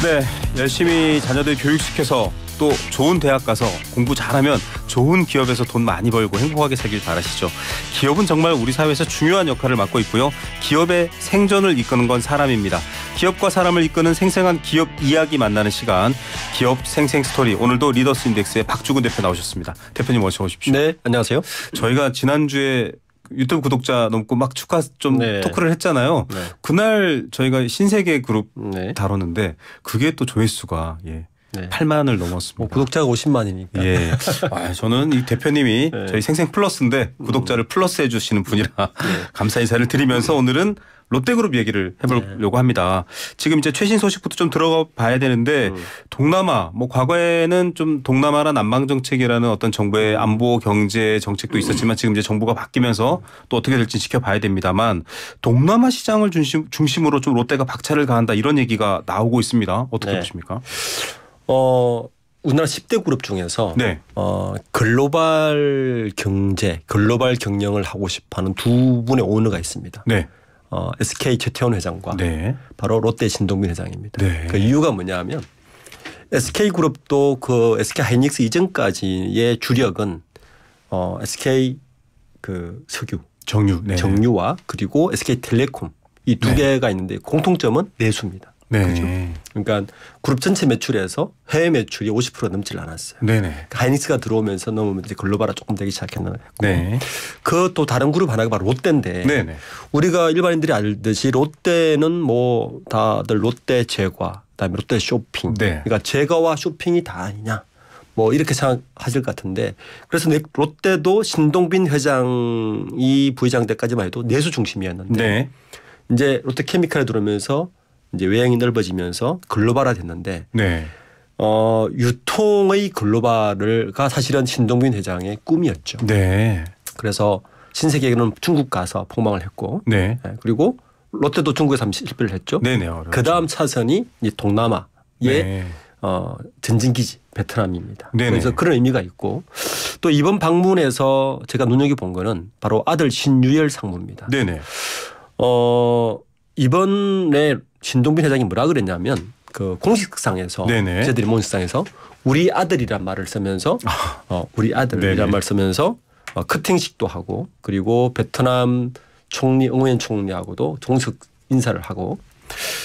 네, 열심히 자녀들 교육시켜서 또 좋은 대학 가서 공부 잘하면 좋은 기업에서 돈 많이 벌고 행복하게 살길 바라시죠. 기업은 정말 우리 사회에서 중요한 역할을 맡고 있고요. 기업의 생존을 이끄는 건 사람입니다. 기업과 사람을 이끄는 생생한 기업 이야기 만나는 시간. 기업 생생 스토리. 오늘도 리더스 인덱스의 박주근 대표 나오셨습니다. 대표님 어서 오십시오. 네, 안녕하세요. 저희가 지난주에 유튜브 구독자 넘고 막 축하 좀 네. 토크를 했잖아요. 네. 그날 저희가 신세계 그룹 네. 다뤘는데 그게 또 조회수가 예. 8만을 넘었습니다. 뭐 구독자가 50만이니까. 예. 아, 저는 이 대표님이 네. 저희 생생 플러스인데 구독자를 음. 플러스 해주시는 분이라 네. 감사 인사를 드리면서 오늘은 롯데그룹 얘기를 해보려고 네. 합니다. 지금 이제 최신 소식부터 좀 들어가 봐야 되는데 음. 동남아 뭐 과거에는 좀 동남아나 남방 정책이라는 어떤 정부의 안보 경제 정책도 있었지만 지금 이제 정부가 바뀌면서 또 어떻게 될지 지켜봐야 됩니다만 동남아 시장을 중심 중심으로 좀 롯데가 박차를 가한다 이런 얘기가 나오고 있습니다. 어떻게 네. 보십니까? 어 우리나라 10대 그룹 중에서 네. 어, 글로벌 경제, 글로벌 경영을 하고 싶어 하는 두 분의 오너가 있습니다. 네. 어, SK 최태원 회장과 네. 바로 롯데 진동민 회장입니다. 네. 그 이유가 뭐냐하면 SK 그룹도 그 SK 하이닉스 이전까지의 주력은 어, SK 그 석유, 정유, 네. 정유와 그리고 SK 텔레콤 이두 네. 개가 있는데 공통점은 내수입니다. 네. 그죠? 그러니까 그룹 전체 매출에서 해외 매출이 50% 넘질 않았어요. 네, 네. 그러니까 하이닉스가 들어오면서 넘으면 이제 글로벌화 조금 되기 시작했고 나 네. 그 또 다른 그룹 하나가 바로 롯데인데 네, 네 우리가 일반인들이 알듯이 롯데는 뭐 다들 롯데 제과 그다음에 롯데 쇼핑 네. 그러니까 제과와 쇼핑이 다 아니냐 뭐 이렇게 생각하실 것 같은데 그래서 롯데도 신동빈 회장이 부회장 때까지만 해도 내수 중심이었는데 네. 이제 롯데케미칼에 들어오면서 이제 외향이 넓어지면서 글로벌화 됐는데 네. 어, 유통의 글로벌을가 사실은 신동빈 회장의 꿈이었죠. 네. 그래서 신세계는 중국 가서 폭망을 했고 네. 예, 그리고 롯데도 중국에서 실패를 했죠. 네네, 그 다음 차선이 이 동남아의 네. 어, 전진기지 베트남입니다. 네네. 그래서 그런 의미가 있고 또 이번 방문에서 제가 눈여겨본 거는 바로 아들 신유열 상무입니다. 네네. 어, 이번에 신동빈 회장이 뭐라 그랬냐면 그 공식상에서 제네 저들이 몬스상에서 우리 아들이란 말을 쓰면서 아. 어, 우리 아들이란 말 쓰면서 어, 커팅식도 하고 그리고 베트남 총리 응원 총리하고도 종식 인사를 하고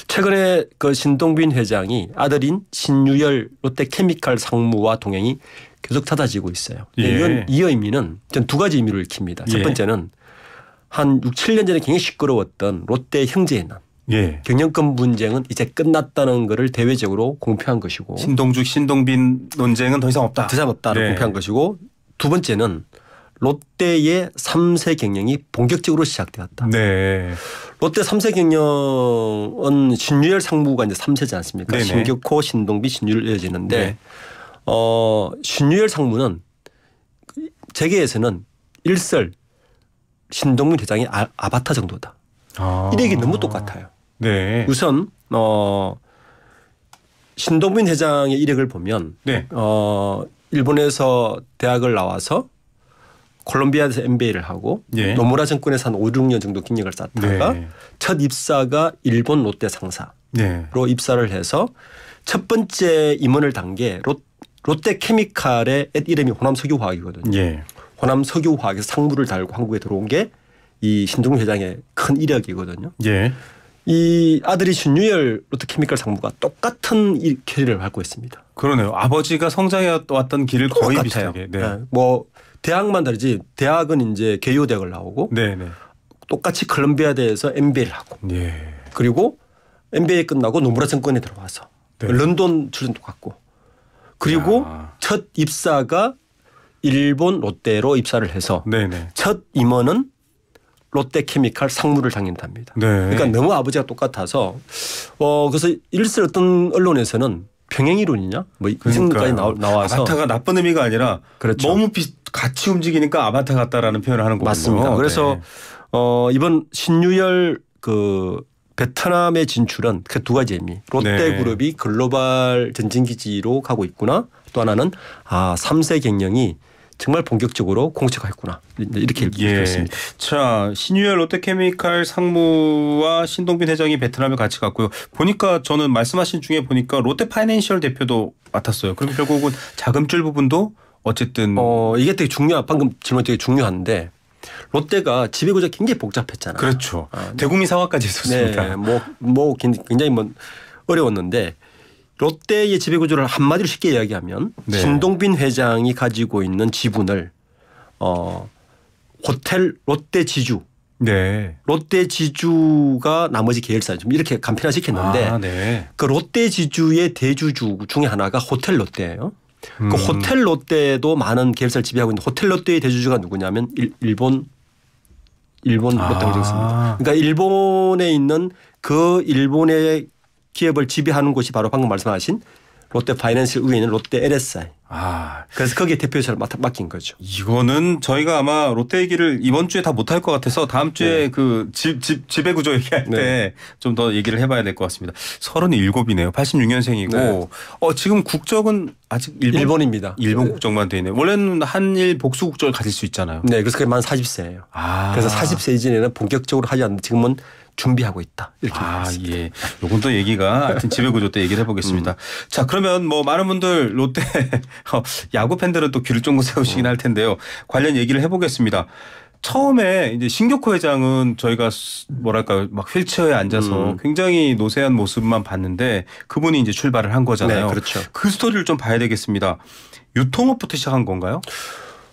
최근에 그 신동빈 회장이 아들인 신유열 롯데케미칼 상무와 동행이 계속 찾아지고 있어요. 예. 이, 이 의미는 전 두 가지 의미를 킵니다. 첫 예. 번째는 예. 한 6, 7년 전에 굉장히 시끄러웠던 롯데 형제의 난 예. 경영권 분쟁은 이제 끝났다는 것을 대외적으로 공표한 것이고 신동주 신동빈 논쟁은 더 이상 없다. 더 이상 없다를 예. 공표한 것이고 두 번째는 롯데의 3세 경영이 본격적으로 시작되었다. 네. 롯데 3세 경영은 신유열 상무가 이제 3세지 않습니까? 네네. 신격호, 신동비, 신유열 이어지는데 네. 어, 신유열 상무는 재계에서는 일설 신동민 회장의 아, 바타 정도다. 아. 이력기 너무 똑같아요. 네. 우선 어 신동빈 회장의 이력을 보면 네. 어 일본에서 대학을 나와서 콜롬비아에서 MBA를 하고 예. 노무라 정권에서 한 5, 6년 정도 경력을 쌓다가 네. 첫 입사가 일본 롯데 상사로 네. 입사를 해서 첫 번째 임원을 단 게 롯데 케미칼의 옛 이름이 호남 석유화학이거든요. 예. 호남 석유화학에서 상무를 달고 한국에 들어온 게 이 신동 회장의 큰 이력이거든요. 예. 이 아들이 준유열 로트케미컬 상무가 똑같은 이캐를 밟고 있습니다. 그러네요. 아버지가 성장해 왔던 길을 거의 똑같아요. 비슷하게. 네. 네. 뭐 대학만 다르지 대학은 이제 개요 대학을 나오고 네네. 네. 똑같이 컬럼비아대에서 MBA를 하고 예. 그리고 MBA 끝나고 노무라 정권에 들어와서 네. 런던 출신도 갔고 그리고 야. 첫 입사가 일본 롯데로 입사를 해서 네네. 네. 첫 임원은 롯데케미칼 상무를 당긴답니다. 네. 그러니까 너무 아버지가 똑같아서 어 그래서 일슬 어떤 언론에서는 평행이론이냐 뭐이생각까지 나와서 아바타가 나쁜 의미가 아니라 그렇죠. 너무 비, 같이 움직이니까 아바타 같다라는 표현을 하는 거군요. 맞습니다. 네. 그래서 어 이번 신유열 그 베트남의 진출은 그 두 가지 의미. 롯데그룹이 네. 글로벌 전진기지로 가고 있구나. 또 하나는 아 3세 갱년이 정말 본격적으로 공식화했구나 이렇게 읽었습니다. 예. 자 신유열 롯데케미칼 상무와 신동빈 회장이 베트남에 같이 갔고요. 보니까 저는 말씀하신 중에 보니까 롯데파이낸셜 대표도 맡았어요. 그럼 결국은 자금줄 부분도 어쨌든 어 이게 되게 중요한 방금 질문 되게 중요한데 롯데가 지배구조 굉장히 복잡했잖아요. 그렇죠. 아, 네. 대국민 사화까지 있었습니다. 네, 뭐뭐 뭐 굉장히 뭐 어려웠는데 롯데의 지배구조를 한마디로 쉽게 이야기하면 네. 신동빈 회장이 가지고 있는 지분을 어 호텔 롯데 지주 네. 롯데 지주가 나머지 계열사 좀 이렇게 간편화시켰는데 아, 네. 그 롯데 지주의 대주주 중에 하나가 호텔 롯데예요. 그 음. 그 호텔 롯데도 많은 계열사를 지배하고 있는 호텔 롯데의 대주주가 누구냐면 일, 본 일본 롯데 아. 호텔입니다. 그러니까 일본에 있는 그 일본의 기업을 지배하는 곳이 바로 방금 말씀하신 롯데 파이낸셜 위에 있는 롯데 LSI 아. 그래서 거기에 대표이사를 맡긴 거죠. 이거는 저희가 아마 롯데 얘기를 이번 주에 다 못할 것 같아서 다음 주에 네. 그집 집, 지배구조 얘기할 네. 때좀 더 얘기를 해봐야 될 것 같습니다. 37이네요. 86년생이고. 네. 어, 지금 국적은 아직 일본? 입니다 일본 국적만 돼 있네요. 원래는 한일 복수 국적을 가질 수 있잖아요. 네. 그래서 그게 만 40세예요. 아. 그래서 40세 이전에는 본격적으로 하지 않는데 지금은 준비하고 있다. 이렇게 아, 예. 요건 또 얘기가 하여튼 지배구조 때 얘기를 해보겠습니다. 음. 자, 그러면 뭐 많은 분들 롯데 어, 야구 팬들은 또 귀를 쫑긋 세우시긴 어. 할 텐데요. 관련 얘기를 해보겠습니다. 처음에 이제 신격호 회장은 저희가 뭐랄까 막 휠체어에 앉아서 음. 굉장히 노쇠한 모습만 봤는데 그분이 이제 출발을 한 거잖아요. 네, 그렇죠. 그 스토리를 좀 봐야 되겠습니다. 유통업부터 시작한 건가요?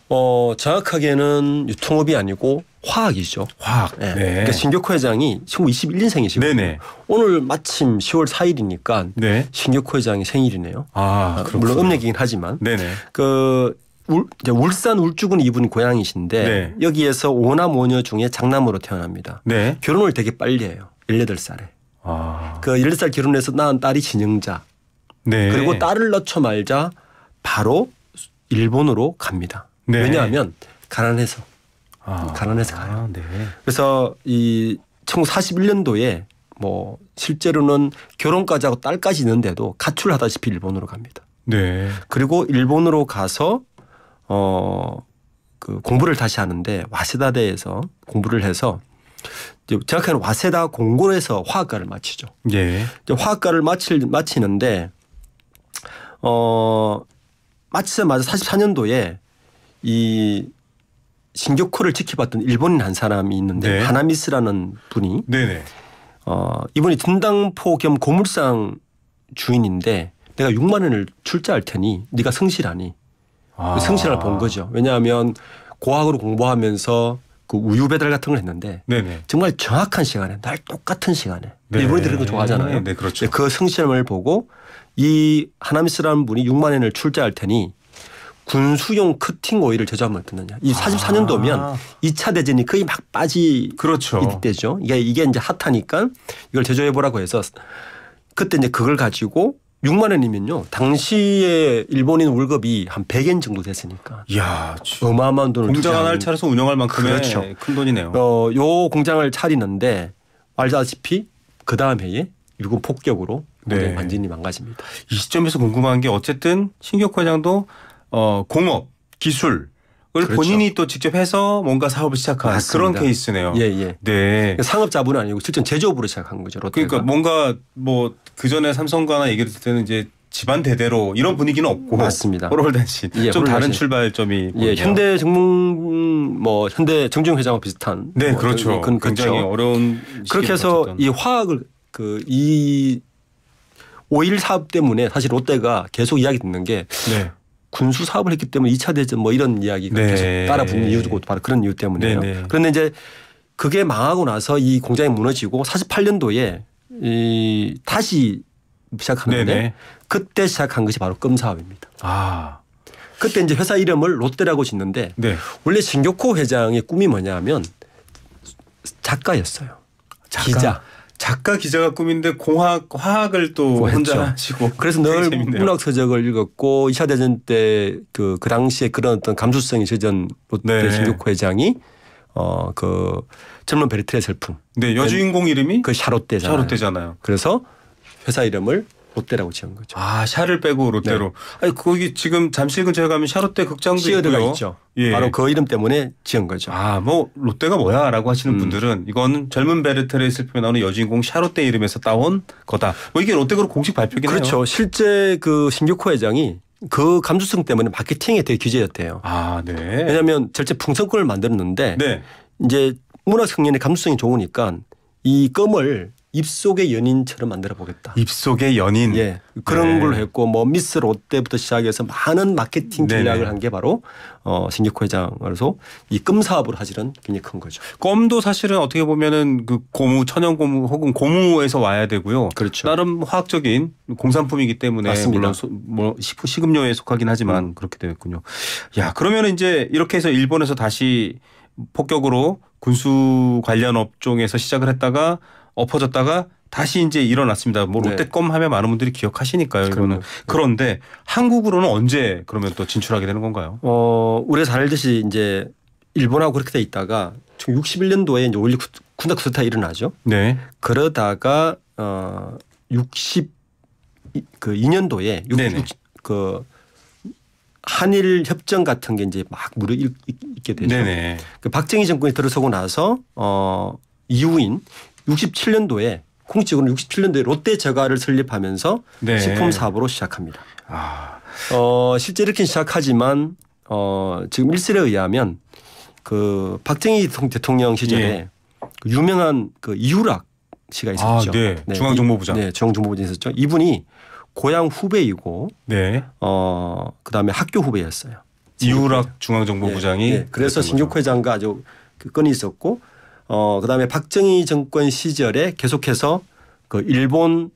어, 정확하게는 유통업이 아니고 화학이죠. 화학. 네. 네. 그러니까 신격호 회장이 1921년생이시고 네네. 오늘 마침 10월 4일이니까 네. 신격호 회장이 생일이네요. 아, 그 물론 음력이긴 하지만. 네네. 그 울, 울산 울주군 이분 고향이신데 네. 여기에서 오남 오녀 중에 장남으로 태어납니다. 네. 결혼을 되게 빨리 해요. 18살에. 아. 그 18살 결혼해서 낳은 딸이 진영자. 네. 그리고 딸을 낳쳐 말자 바로 일본으로 갑니다. 네. 왜냐하면 가난해서 아, 가난해서 가요. 아, 네. 그래서 이 1941년도에 뭐 실제로는 결혼까지 하고 딸까지 있는데도 가출하다시피 일본으로 갑니다. 네. 그리고 일본으로 가서 어 그 공부를 다시 하는데 와세다대에서 공부를 해서 정확하게는 와세다 공고에서 화학과를 마치죠. 예. 이제 화학과를 마칠 마치는데 어 마치자마자 44년도에 이 신격호를 지켜봤던 일본인 한 사람이 있는데 네. 하나미스라는 분이 네네. 어, 이분이 등당포 겸 고물상 주인인데 내가 6만 원을 출자할 테니 네가 성실하니 아. 성실을 그 본 거죠. 왜냐하면 고학으로 공부하면서 그 우유 배달 같은 걸 했는데 네네. 정말 정확한 시간에 날 똑같은 시간에 네. 일본인들이 그거 좋아하잖아요. 네, 그렇죠. 네, 그 성실함을 보고 이 하나미스라는 분이 6만 원을 출자할 테니 군수용 커팅 오일을 제조하면 어떠느냐. 이 44년도면 아. 2차 대전이 거의 막 빠지 그렇죠. 이때죠. 이게 이게 이제 핫하니까 이걸 제조해 보라고 해서 그때 이제 그걸 가지고 6만 원이면요. 당시에 일본인 월급이 한 100엔 정도 됐으니까. 이야, 어마어마한 돈을 공장 하나를 차려서 운영할 만큼의 그렇죠. 큰 돈이네요. 어, 요 공장을 차리는데 알다시피 그 다음 해에 일군 폭격으로 네. 완전히 망가집니다. 이 시점에서 궁금한 게 어쨌든 신격 회장도 어, 공업, 기술, 을 그렇죠. 본인이 또 직접 해서 뭔가 사업을 시작한 맞습니다. 그런 케이스네요. 예, 예. 네. 상업 자본은 아니고 실전 제조업으로 시작한 거죠. 롯데가. 그러니까 뭔가 뭐 그 전에 삼성과나 얘기를 들 때는 이제 집안 대대로 이런 분위기는 없고 맞습니다. 호롤단신 예, 좀 다른 출발점이 예, 현대 정문 뭐 현대 정중 회장과 비슷한 네뭐 그렇죠. 그, 그렇죠. 굉장히 그렇죠. 어려운 그렇게 해서 거쳤던. 이 화학을 그 이 오일 사업 때문에 사실 롯데가 계속 이야기 듣는 게 네. 군수 사업을 했기 때문에 2차 대전 뭐 이런 이야기가 네. 계속 따라 붙는 이유도 바로 그런 이유 때문에요네 네. 그런데 이제 그게 망하고 나서 이 공장이 무너지고 48년도에 이 다시 시작하는데 네, 네 그때 시작한 것이 바로 껌 사업입니다. 아. 그때 이제 회사 이름을 롯데라고 짓는데 네. 원래 신격호 회장의 꿈이 뭐냐면 하 작가였어요. 작가? 기자. 작가 기자가 꿈인데 공학 화학을 또뭐 혼자 했죠. 하시고 그래서 늘 문학 서적을 읽었고 2차 대전 때그그 그 당시에 그런 어떤 감수성이 저전 롯데 네. 신코 회장이 어 그 젊은 베르트의 슬픔. 네 여주인공 그 이름이 그샤롯데잖아요 샤롯대잖아요. 그래서 회사 이름을 롯데라고 지은 거죠. 아 샤를 빼고 롯데로. 네. 아니 거기 지금 잠실 근처에 가면 샤롯데 극장도 시어드가 있고요. 있죠. 예. 바로 그 이름 때문에 지은 거죠. 아 뭐 롯데가 뭐야라고 하시는 음. 분들은 이건 젊은 베르테르의 슬픔에 나오는 여주인공 샤롯데 이름에서 따온 거다. 뭐 이게 롯데그룹 공식 발표긴 그렇죠. 해요. 그렇죠. 실제 그 신규코 회장이 그 감수성 때문에 마케팅에 되게 규제였대요. 아 네. 왜냐하면 절제 풍선권을 만들었는데 네. 이제 문화성년의 감수성이 좋으니까 이 껌을 입속의 연인처럼 만들어 보겠다. 입속의 연인. 예. 그런 네. 걸 했고 뭐 미스 롯데부터 시작해서 많은 마케팅 전략을 한 게 바로 어 신기코 회장으로서 이 껌 사업을 하지는 굉장히 큰 거죠. 껌도 사실은 어떻게 보면은 그 고무 천연 고무 혹은 고무에서 와야 되고요. 그렇죠. 나름 화학적인 공산품이기 때문에 맞습니다. 물론 소, 뭐 식음료에 속하긴 하지만 음. 그렇게 되었군요. 야, 그러면 은 이제 이렇게 해서 일본에서 다시 폭격으로 군수 관련 업종에서 시작을 했다가 엎어졌다가 다시 이제 일어났습니다. 뭐 네. 롯데껌 네. 하면 많은 분들이 기억하시니까요. 이거는 그런데 네. 한국으로는 언제 그러면 또 진출하게 되는 건가요? 어, 우리잘 알듯이 이제 일본하고 그렇게 돼 있다가 61년도에 이제 올리 군다 쿠데타 일어나죠. 네. 그러다가 어 60, 그 2년도에 60, 그 한일 협정 같은 게 이제 막 무르익게 되죠. 네네. 그 박정희 정권이 들어서고 나서 어 이후인 67년도에 공식적으로 67년도에 롯데 제과를 설립하면서 네. 식품 사업으로 시작합니다. 아. 어, 실제 이렇게 시작하지만 어, 지금 일설에 의하면 그 박정희 대통령 시절에 예. 그 유명한 그 이유락 씨가 아, 있었죠. 아, 네. 네. 중앙정보부장. 네, 중앙정보부장 있었죠. 이분이 고향 후배이고 네. 어, 그다음에 학교 후배였어요. 이유락 중앙정보부장이 네. 네. 그래서 신규 회장과 아주 그 건이 있었고 어 그다음에 박정희 정권 시절에 계속해서 그 일본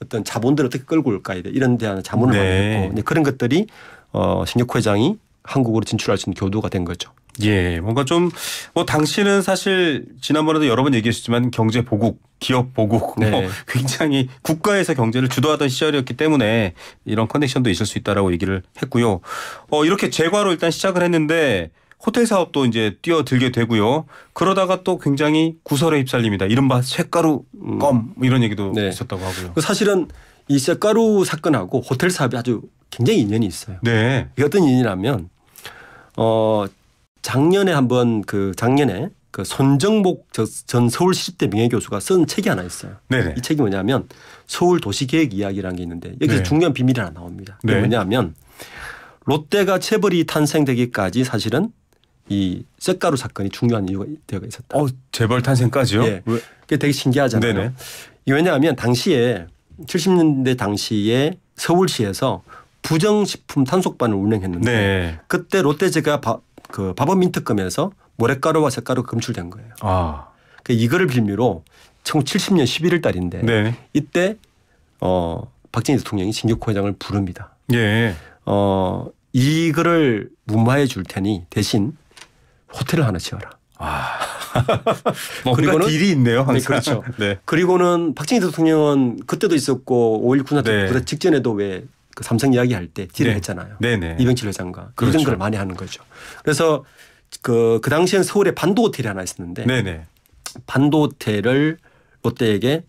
어떤 자본들 을 어떻게 끌고 올까 이런 대한 자문을 네. 많이 했고 그런 것들이 어신격 회장이 한국으로 진출할 수 있는 교도가 된 거죠. 예, 뭔가 좀 뭐 당시는 사실 지난번에도 여러 번 얘기했지만 경제 보국, 기업 보국, 뭐 네. 뭐 굉장히 국가에서 경제를 주도하던 시절이었기 때문에 이런 커넥션도 있을 수 있다라고 얘기를 했고요. 어 이렇게 재과로 일단 시작을 했는데 호텔 사업도 이제 뛰어들게 되고요. 그러다가 또 굉장히 구설에 휩쓸립니다. 이른바 쇳가루 음, 껌 뭐 이런 얘기도 네. 있었다고 하고요. 그 사실은 이 쇳가루 사건하고 호텔 사업이 아주 굉장히 인연이 있어요. 네. 어떤 인연이라면 어 작년에 한번 그 작년에 그 손정복 전 서울시립대 명예교수가 쓴 책이 하나 있어요. 네네. 이 책이 뭐냐면 서울 도시계획 이야기라는 게 있는데 여기서 네. 중요한 비밀이 하나 나옵니다. 그게 네. 뭐냐면 롯데가 체벌이 탄생되기까지 사실은 이 쇳가루 사건이 중요한 이유가 되어 있었다. 어, 재벌 탄생까지요? 예. 왜? 그게 되게 신기하잖아요. 네네. 왜냐하면 당시에 70년대 당시에 서울시에서 부정식품 탄속반을 운행했는데 네. 그때 롯데제가 그 바버민트금에서 모래가루와 쇳가루 검출된 거예요. 아. 그 이거를 빌미로 1970년 11월 달인데 네. 이때 어 박정희 대통령이 진격호 회장을 부릅니다. 예. 어 이거를 무마해 줄 테니 대신 호텔을 하나 지어라. 아. 그리고는 딜이 있네요. 항상. 네, 그렇죠. 네. 그리고는 박정희 대통령은 그때도 있었고 5.1 군사 네. 직전에도 왜그 삼성 이야기 할때 딜을 네. 했잖아요. 네네. 이병철 회장과 그렇죠. 걸 많이 하는 거죠. 그래서 그, 그 당시엔 서울에 반도 호텔이 하나 있었는데 네네. 반도 호텔을 롯데에게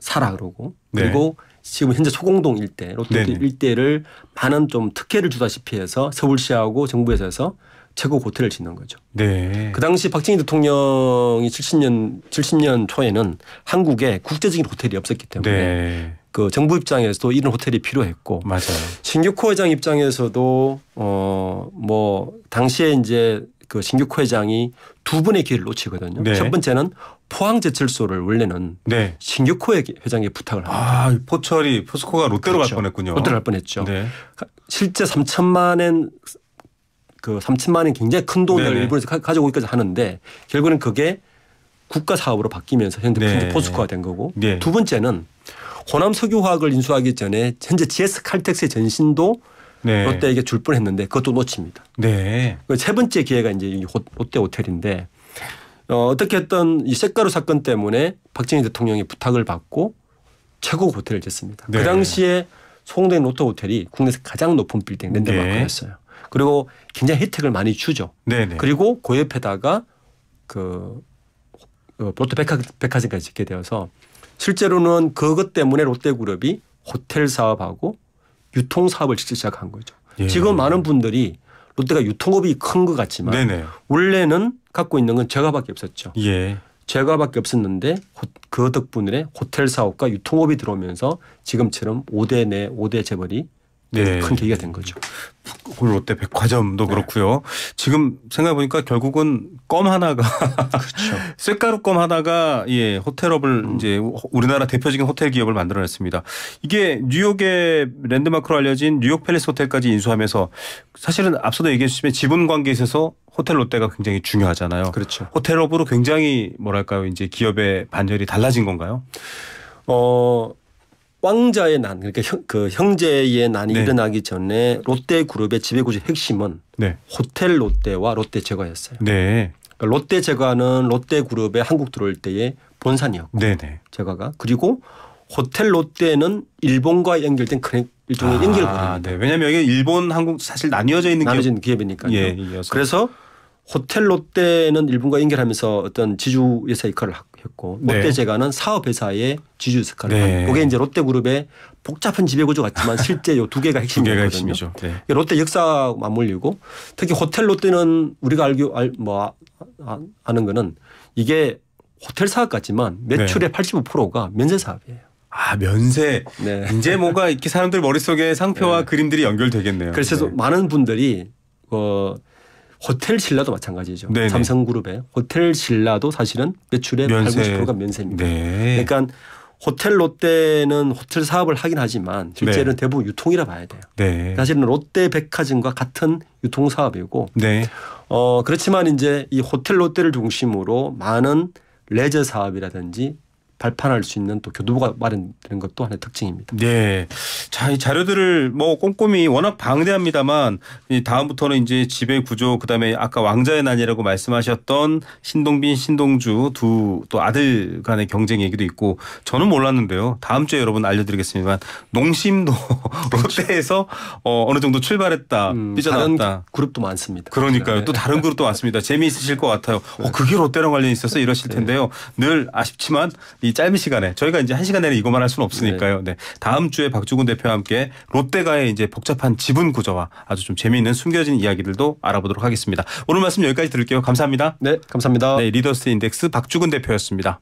사라 그러고 네. 그리고 지금 현재 소공동 일대 롯데 일대를 많은 좀 특혜를 주다시피 해서 서울시하고 정부에서 해서 최고 고태를 짓는 거죠. 네. 그 당시 박정희 대통령이 70년 70년 초에는 한국에 국제적인 호텔이 없었기 때문에 네. 그 정부 입장에서도 이런 호텔이 필요했고 맞아요. 신규코 회장 입장에서도 어 뭐 당시에 이제 그 신규코 회장이 두 번의 기회를 놓치거든요. 네. 첫 번째는 포항제철소를 원래는 네. 신규코 회장에 부탁을 합니다. 아, 포철이 포스코가 롯데로 그렇죠. 갈 뻔했군요. 롯데로 갈 뻔했죠. 네. 실제 3천만 엔그 3천만 원이 굉장히 큰 돈을 네네. 일본에서 가져오기까지 하는데 결국은 그게 국가 사업으로 바뀌면서 현재 네. 포스코가 된 거고 네. 두 번째는 호남 석유화학을 인수하기 전에 현재 GS 칼텍스의 전신도 네. 롯데에게 줄 뻔했는데 그것도 놓칩니다. 네. 그 세 번째 기회가 이제 롯데 호텔인데 어, 어떻게 했던 이색가루 사건 때문에 박정희 대통령의 부탁을 받고 최고 호텔을 짓습니다. 그 네. 그 당시에 송대된 롯데 호텔이 국내에서 가장 높은 빌딩 랜드마크였어요. 네. 그리고 굉장히 혜택을 많이 주죠. 네네. 그리고 그 옆에다가 그 롯데 백화점까지 짓게 되어서 실제로는 그것 때문에 롯데그룹이 호텔 사업하고 유통 사업을 직접 시작한 거죠. 예. 지금 많은 분들이 롯데가 유통업이 큰 것 같지만 네네. 원래는 갖고 있는 건 제가밖에 없었죠. 예. 제가밖에 없었는데 그 덕분에 호텔 사업과 유통업이 들어오면서 지금처럼 5대 내 5대 재벌이 네. 큰 계기가 된 거죠. 롯데 백화점도 네. 그렇고요. 지금 생각해 보니까 결국은 껌 하나가 그렇죠. 쇳가루 껌 하나가 예 호텔업을 음. 이제 우리나라 대표적인 호텔 기업을 만들어냈습니다. 이게 뉴욕의 랜드마크로 알려진 뉴욕 팰리스 호텔까지 인수하면서 사실은 앞서도 얘기했지만 지분 관계에 있어서 호텔 롯데가 굉장히 중요하잖아요. 그렇죠. 호텔업으로 굉장히 뭐랄까요 이제 기업의 반열이 달라진 건가요? 어 왕자의 난 그러니까 형, 그 형제의 난이 네. 일어나기 전에 롯데 그룹의 지배구조 핵심은 네. 호텔 롯데와 롯데 제과였어요. 네. 그러니까 롯데 제과는 롯데 그룹의 한국 들어올 때의 본산이었고 네네. 네. 제과가 그리고 호텔 롯데는 일본과 연결된 그런 일종의 아, 연결고리. 네. 왜냐하면 이게 일본 한국 사실 나뉘어져 있는 나뉘어진 기업. 기업이니까요. 예, 그래서 호텔 롯데는 일본과 연결하면서 어떤 지주 회사 역할을 했고 네. 롯데제가는 사업 회사의 지주 역할을 네. 하고 이게 이제 롯데그룹의 복잡한 지배구조 같지만 실제 요 두 개가 핵심이거든요. 네. 롯데 역사 와 맞물리고 특히 호텔 롯데는 우리가 알기 알, 뭐 아, 아 아는 거는 이게 호텔 사업 같지만 네. 매출의 네. 85%가 면세 사업이에요. 아 면세 네. 이제 뭐가 이렇게 사람들 머릿속에 상표와 네. 그림들이 연결되겠네요. 그래서 네. 많은 분들이 어 호텔 신라도 마찬가지죠. 네네. 삼성그룹의 호텔 신라도 사실은 매출의 면세. 8, 90%가 면세입니다. 네. 그러니까 호텔 롯데는 호텔 사업을 하긴 하지만 실제는 네. 대부분 유통이라 봐야 돼요. 네. 사실은 롯데백화점과 같은 유통 사업이고, 네. 어 그렇지만 이제 이 호텔 롯데를 중심으로 많은 레저 사업이라든지 발판할 수 있는 또 교두보가 마련되는 것도 하나의 특징입니다. 네. 자, 이 자료들을 뭐 꼼꼼히 워낙 방대합니다만 다음부터는 이제 지배 구조 그다음에 아까 왕자의 난이라고 말씀하셨던 신동빈 신동주 두 또 아들 간의 경쟁 얘기도 있고 저는 몰랐는데요. 다음 주에 여러분 알려드리겠습니다만 농심도 롯데에서 그렇죠. 어, 어느 정도 출발했다 음, 삐져나왔다. 다른 그 그룹도 많습니다. 그러니까요. 네. 또 다른 그룹도 많습니다. 재미있으실 것 같아요. 어, 네. 그게 롯데랑 관련이 있어서 이러실 네. 텐데요. 늘 아쉽지만 이 짧은 시간에 저희가 이제 한 시간 내내 이것만 할 수는 없으니까요. 네. 네. 다음 주에 박주근 대표와 함께 롯데가의 이제 복잡한 지분 구조와 아주 좀 재미있는 숨겨진 이야기들도 알아보도록 하겠습니다. 오늘 말씀 여기까지 들을게요. 감사합니다. 네, 감사합니다. 네, 리더스 인덱스 박주근 대표였습니다.